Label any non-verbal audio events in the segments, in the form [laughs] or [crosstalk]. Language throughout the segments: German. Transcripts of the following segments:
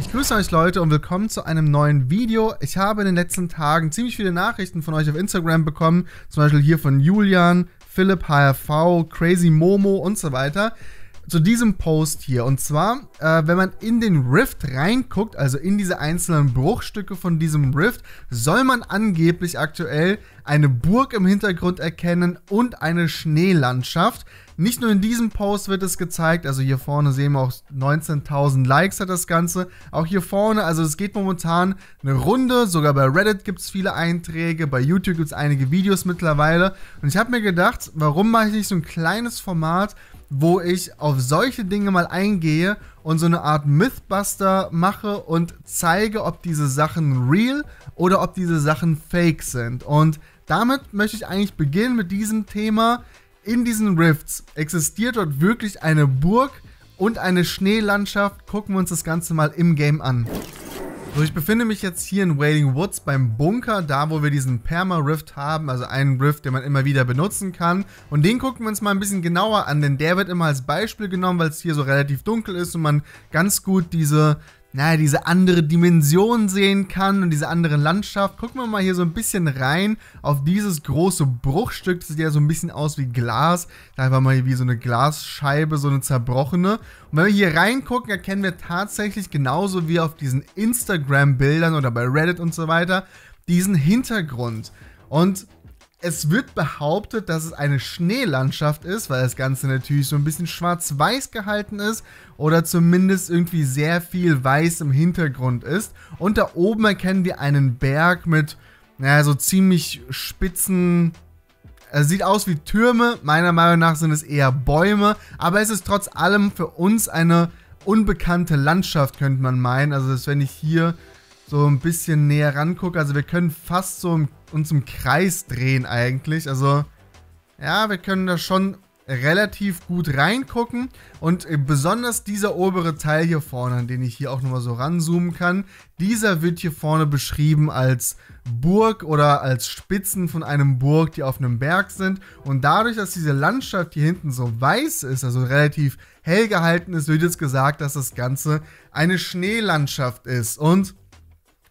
Ich grüße euch Leute und willkommen zu einem neuen Video. Ich habe in den letzten Tagen ziemlich viele Nachrichten von euch auf Instagram bekommen, zum Beispiel hier von Julian, Philipp HRV, Crazy Momo und so weiter. Zu diesem Post hier. Und zwar, äh, wenn man in den Rift reinguckt, also in diese einzelnen Bruchstücke von diesem Rift, soll man angeblich aktuell eine Burg im Hintergrund erkennen und eine Schneelandschaft. Nicht nur in diesem Post wird es gezeigt, also hier vorne sehen wir auch 19.000 Likes hat das Ganze. Auch hier vorne, also es geht momentan eine Runde, sogar bei Reddit gibt es viele Einträge, bei YouTube gibt es einige Videos mittlerweile. Und ich habe mir gedacht, warum mache ich nicht so ein kleines Format, wo ich auf solche Dinge mal eingehe und so eine Art Mythbuster mache und zeige, ob diese Sachen real oder ob diese Sachen fake sind. Und damit möchte ich eigentlich beginnen mit diesem Thema in diesen Rifts existiert dort wirklich eine Burg und eine Schneelandschaft. Gucken wir uns das Ganze mal im Game an. So, ich befinde mich jetzt hier in Wailing Woods beim Bunker, da wo wir diesen Perma-Rift haben, also einen Rift, den man immer wieder benutzen kann. Und den gucken wir uns mal ein bisschen genauer an, denn der wird immer als Beispiel genommen, weil es hier so relativ dunkel ist und man ganz gut diese naja, diese andere Dimension sehen kann und diese andere Landschaft. Gucken wir mal hier so ein bisschen rein auf dieses große Bruchstück. Das sieht ja so ein bisschen aus wie Glas. Da einfach mal wie so eine Glasscheibe, so eine zerbrochene. Und wenn wir hier reingucken, erkennen wir tatsächlich genauso wie auf diesen Instagram-Bildern oder bei Reddit und so weiter diesen Hintergrund. Und es wird behauptet, dass es eine Schneelandschaft ist, weil das Ganze natürlich so ein bisschen schwarz-weiß gehalten ist oder zumindest irgendwie sehr viel weiß im Hintergrund ist. Und da oben erkennen wir einen Berg mit, naja, so ziemlich spitzen es äh, sieht aus wie Türme, meiner Meinung nach sind es eher Bäume, aber es ist trotz allem für uns eine unbekannte Landschaft, könnte man meinen. Also, dass wenn ich hier so ein bisschen näher rangucke. Also wir können fast so uns im Kreis drehen eigentlich. Also ja, wir können da schon relativ gut reingucken. Und äh, besonders dieser obere Teil hier vorne, an den ich hier auch nochmal so ranzoomen kann, dieser wird hier vorne beschrieben als Burg oder als Spitzen von einem Burg, die auf einem Berg sind. Und dadurch, dass diese Landschaft hier hinten so weiß ist, also relativ hell gehalten ist, wird jetzt gesagt, dass das Ganze eine Schneelandschaft ist. Und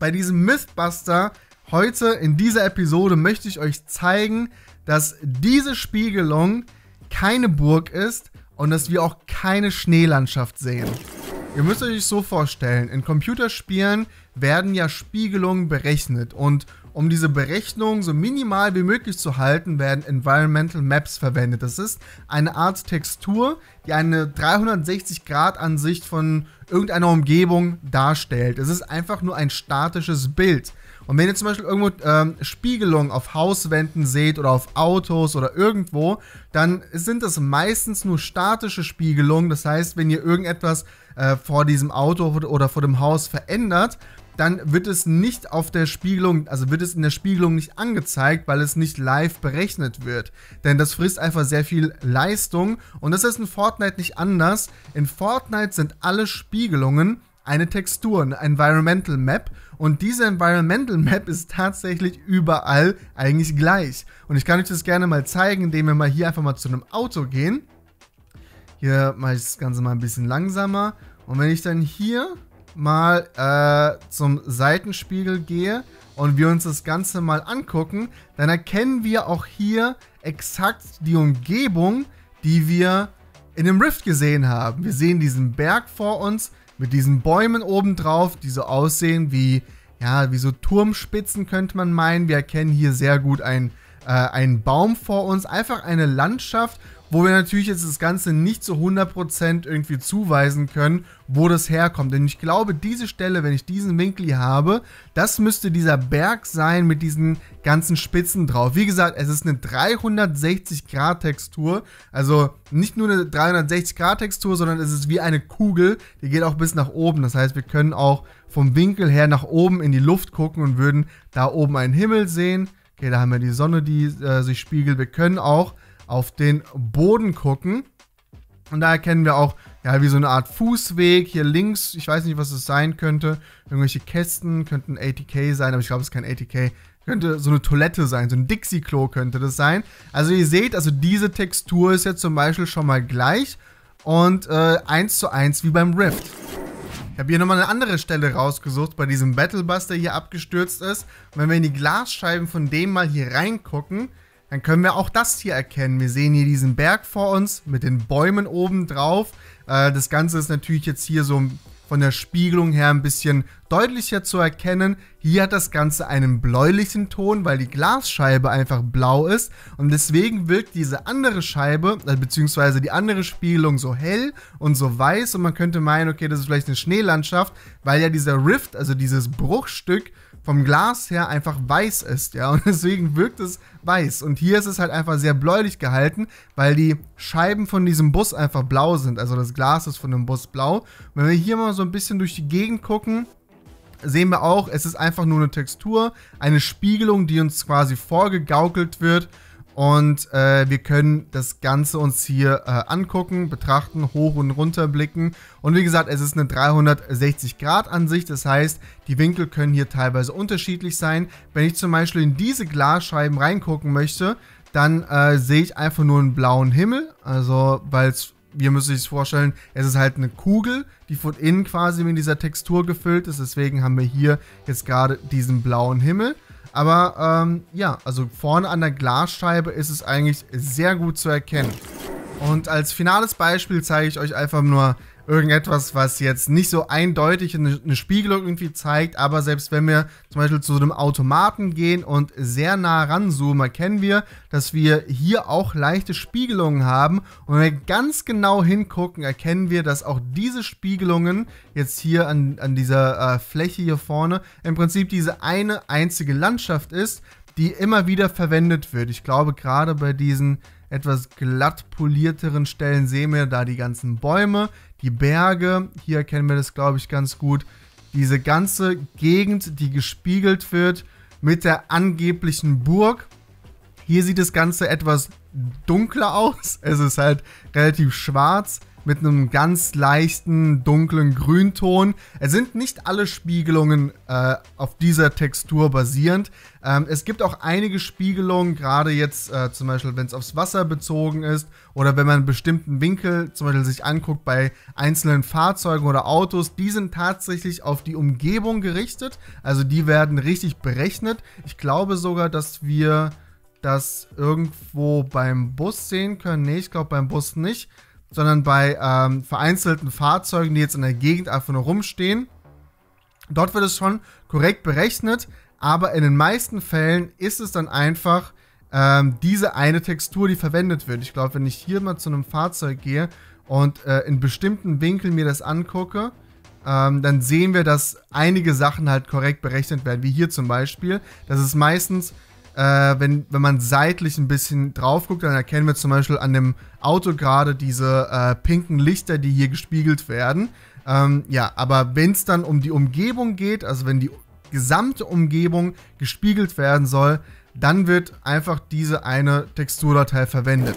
bei diesem Mythbuster heute in dieser Episode möchte ich euch zeigen, dass diese Spiegelung keine Burg ist und dass wir auch keine Schneelandschaft sehen. Ihr müsst euch so vorstellen, in Computerspielen werden ja Spiegelungen berechnet und um diese Berechnung so minimal wie möglich zu halten, werden Environmental Maps verwendet. Das ist eine Art Textur, die eine 360-Grad-Ansicht von irgendeiner Umgebung darstellt. Es ist einfach nur ein statisches Bild. Und wenn ihr zum Beispiel irgendwo ähm, Spiegelungen auf Hauswänden seht oder auf Autos oder irgendwo, dann sind das meistens nur statische Spiegelungen. Das heißt, wenn ihr irgendetwas äh, vor diesem Auto oder vor dem Haus verändert, dann wird es nicht auf der Spiegelung, also wird es in der Spiegelung nicht angezeigt, weil es nicht live berechnet wird. Denn das frisst einfach sehr viel Leistung und das ist in Fortnite nicht anders. In Fortnite sind alle Spiegelungen eine Textur, eine Environmental Map. Und diese Environmental Map ist tatsächlich überall eigentlich gleich. Und ich kann euch das gerne mal zeigen, indem wir mal hier einfach mal zu einem Auto gehen. Hier mache ich das Ganze mal ein bisschen langsamer. Und wenn ich dann hier mal äh, zum Seitenspiegel gehe und wir uns das Ganze mal angucken, dann erkennen wir auch hier exakt die Umgebung, die wir in dem Rift gesehen haben. Wir sehen diesen Berg vor uns mit diesen Bäumen obendrauf, die so aussehen wie, ja, wie so Turmspitzen könnte man meinen. Wir erkennen hier sehr gut einen, äh, einen Baum vor uns, einfach eine Landschaft wo wir natürlich jetzt das Ganze nicht zu 100% irgendwie zuweisen können, wo das herkommt. Denn ich glaube, diese Stelle, wenn ich diesen Winkel hier habe, das müsste dieser Berg sein mit diesen ganzen Spitzen drauf. Wie gesagt, es ist eine 360 Grad Textur, also nicht nur eine 360 Grad Textur, sondern es ist wie eine Kugel, die geht auch bis nach oben. Das heißt, wir können auch vom Winkel her nach oben in die Luft gucken und würden da oben einen Himmel sehen. Okay, da haben wir die Sonne, die äh, sich spiegelt. Wir können auch auf den Boden gucken. Und da erkennen wir auch, ja, wie so eine Art Fußweg. Hier links, ich weiß nicht, was es sein könnte. Irgendwelche Kästen könnten ATK sein, aber ich glaube, es ist kein ATK. Könnte so eine Toilette sein, so ein Dixie-Klo könnte das sein. Also ihr seht, also diese Textur ist jetzt zum Beispiel schon mal gleich und äh, 1 zu 1 wie beim Rift. Ich habe hier nochmal eine andere Stelle rausgesucht, bei diesem Battle Bus, der hier abgestürzt ist. Und wenn wir in die Glasscheiben von dem mal hier reingucken, dann können wir auch das hier erkennen. Wir sehen hier diesen Berg vor uns mit den Bäumen oben drauf. Äh, das Ganze ist natürlich jetzt hier so von der Spiegelung her ein bisschen deutlicher zu erkennen. Hier hat das Ganze einen bläulichen Ton, weil die Glasscheibe einfach blau ist und deswegen wirkt diese andere Scheibe, äh, beziehungsweise die andere Spiegelung so hell und so weiß und man könnte meinen, okay, das ist vielleicht eine Schneelandschaft, weil ja dieser Rift, also dieses Bruchstück vom Glas her einfach weiß ist, ja, [laughs] und deswegen wirkt es weiß. Und hier ist es halt einfach sehr bläulich gehalten, weil die Scheiben von diesem Bus einfach blau sind, also das Glas ist von dem Bus blau. Und wenn wir hier mal so ein bisschen durch die Gegend gucken, sehen wir auch, es ist einfach nur eine Textur, eine Spiegelung, die uns quasi vorgegaukelt wird und äh, wir können das Ganze uns hier äh, angucken, betrachten, hoch und runter blicken. Und wie gesagt, es ist eine 360-Grad-Ansicht. Das heißt, die Winkel können hier teilweise unterschiedlich sein. Wenn ich zum Beispiel in diese Glasscheiben reingucken möchte, dann äh, sehe ich einfach nur einen blauen Himmel. Also, weil es ihr müsst euch vorstellen, es ist halt eine Kugel, die von innen quasi mit dieser Textur gefüllt ist. Deswegen haben wir hier jetzt gerade diesen blauen Himmel. Aber ähm, ja, also vorne an der Glasscheibe ist es eigentlich sehr gut zu erkennen. Und als finales Beispiel zeige ich euch einfach nur irgendetwas, was jetzt nicht so eindeutig eine, eine Spiegelung irgendwie zeigt, aber selbst wenn wir zum Beispiel zu einem Automaten gehen und sehr nah ranzoomen, erkennen wir, dass wir hier auch leichte Spiegelungen haben. Und wenn wir ganz genau hingucken, erkennen wir, dass auch diese Spiegelungen jetzt hier an, an dieser äh, Fläche hier vorne im Prinzip diese eine einzige Landschaft ist, die immer wieder verwendet wird. Ich glaube, gerade bei diesen etwas glatt polierteren Stellen sehen wir da die ganzen Bäume, die Berge. Hier erkennen wir das, glaube ich, ganz gut. Diese ganze Gegend, die gespiegelt wird mit der angeblichen Burg. Hier sieht das Ganze etwas dunkler aus. Es ist halt relativ schwarz mit einem ganz leichten, dunklen Grünton. Es sind nicht alle Spiegelungen äh, auf dieser Textur basierend. Ähm, es gibt auch einige Spiegelungen, gerade jetzt äh, zum Beispiel, wenn es aufs Wasser bezogen ist oder wenn man einen bestimmten Winkel zum Beispiel sich anguckt bei einzelnen Fahrzeugen oder Autos, die sind tatsächlich auf die Umgebung gerichtet. Also die werden richtig berechnet. Ich glaube sogar, dass wir das irgendwo beim Bus sehen können. Ne, ich glaube beim Bus nicht sondern bei ähm, vereinzelten Fahrzeugen, die jetzt in der Gegend einfach nur rumstehen. Dort wird es schon korrekt berechnet, aber in den meisten Fällen ist es dann einfach ähm, diese eine Textur, die verwendet wird. Ich glaube, wenn ich hier mal zu einem Fahrzeug gehe und äh, in bestimmten Winkeln mir das angucke, ähm, dann sehen wir, dass einige Sachen halt korrekt berechnet werden, wie hier zum Beispiel. Das ist meistens äh, wenn, wenn man seitlich ein bisschen drauf guckt, dann erkennen wir zum Beispiel an dem Auto gerade diese äh, pinken Lichter, die hier gespiegelt werden. Ähm, ja, aber wenn es dann um die Umgebung geht, also wenn die gesamte Umgebung gespiegelt werden soll, dann wird einfach diese eine Texturdatei verwendet.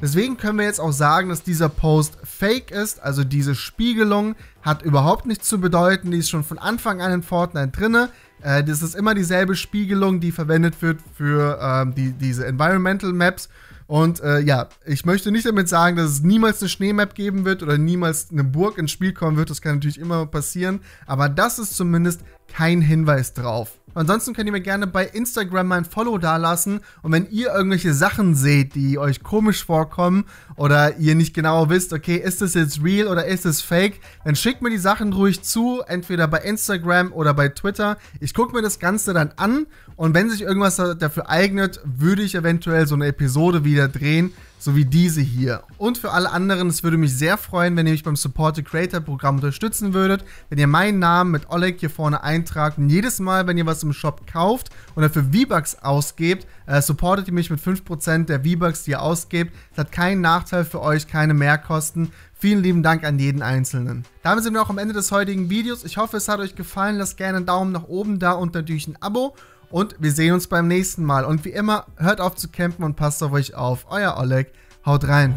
Deswegen können wir jetzt auch sagen, dass dieser Post fake ist, also diese Spiegelung hat überhaupt nichts zu bedeuten, die ist schon von Anfang an in Fortnite drinne. Äh, das ist immer dieselbe Spiegelung, die verwendet wird für ähm, die, diese Environmental Maps. Und äh, ja, ich möchte nicht damit sagen, dass es niemals eine Schneemap geben wird oder niemals eine Burg ins Spiel kommen wird. Das kann natürlich immer passieren. Aber das ist zumindest kein Hinweis drauf. Ansonsten könnt ihr mir gerne bei Instagram mein Follow dalassen und wenn ihr irgendwelche Sachen seht, die euch komisch vorkommen oder ihr nicht genau wisst, okay, ist das jetzt real oder ist das fake, dann schickt mir die Sachen ruhig zu, entweder bei Instagram oder bei Twitter. Ich gucke mir das Ganze dann an und wenn sich irgendwas dafür eignet, würde ich eventuell so eine Episode wieder drehen so wie diese hier. Und für alle anderen, es würde mich sehr freuen, wenn ihr mich beim Support the Creator Programm unterstützen würdet, wenn ihr meinen Namen mit Oleg hier vorne eintragt und jedes Mal, wenn ihr was im Shop kauft und dafür V-Bucks ausgebt, äh, supportet ihr mich mit 5% der V-Bucks, die ihr ausgebt. Es hat keinen Nachteil für euch, keine Mehrkosten. Vielen lieben Dank an jeden Einzelnen. Damit sind wir auch am Ende des heutigen Videos. Ich hoffe, es hat euch gefallen. Lasst gerne einen Daumen nach oben da und natürlich ein Abo. Und wir sehen uns beim nächsten Mal. Und wie immer, hört auf zu campen und passt auf euch auf. Euer Oleg. Haut rein.